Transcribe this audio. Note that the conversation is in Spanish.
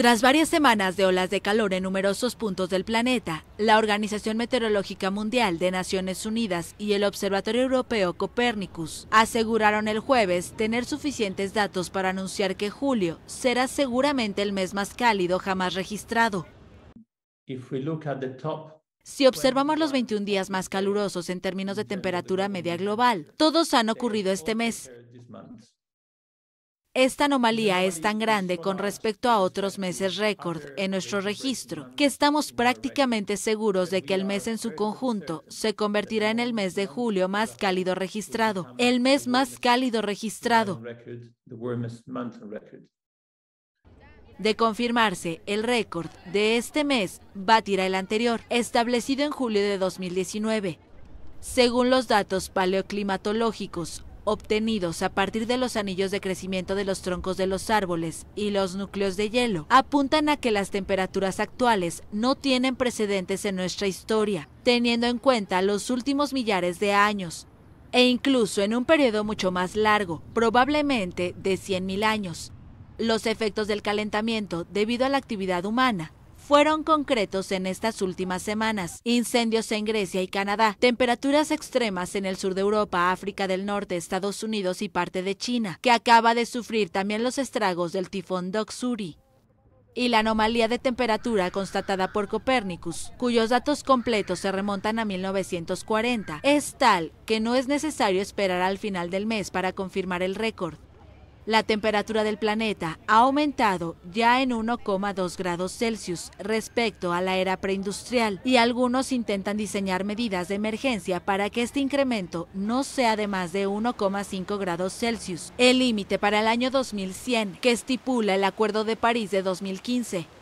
Tras varias semanas de olas de calor en numerosos puntos del planeta, la Organización Meteorológica Mundial de Naciones Unidas y el Observatorio Europeo Copernicus aseguraron el jueves tener suficientes datos para anunciar que julio será seguramente el mes más cálido jamás registrado. Si observamos los 21 días más calurosos en términos de temperatura media global, todos han ocurrido este mes. Esta anomalía es tan grande con respecto a otros meses récord en nuestro registro que estamos prácticamente seguros de que el mes en su conjunto se convertirá en el mes de julio más cálido registrado, el mes más cálido registrado. De confirmarse, el récord de este mes batirá el anterior, establecido en julio de 2019. Según los datos paleoclimatológicos obtenidos a partir de los anillos de crecimiento de los troncos de los árboles y los núcleos de hielo, apuntan a que las temperaturas actuales no tienen precedentes en nuestra historia, teniendo en cuenta los últimos millares de años, e incluso en un periodo mucho más largo, probablemente de 100.000 años. Los efectos del calentamiento debido a la actividad humana fueron concretos en estas últimas semanas. Incendios en Grecia y Canadá, temperaturas extremas en el sur de Europa, África del Norte, Estados Unidos y parte de China, que acaba de sufrir también los estragos del tifón Doksuri y la anomalía de temperatura constatada por Copérnicus, cuyos datos completos se remontan a 1940, es tal que no es necesario esperar al final del mes para confirmar el récord. La temperatura del planeta ha aumentado ya en 1,2 grados Celsius respecto a la era preindustrial y algunos intentan diseñar medidas de emergencia para que este incremento no sea de más de 1,5 grados Celsius, el límite para el año 2100 que estipula el Acuerdo de París de 2015.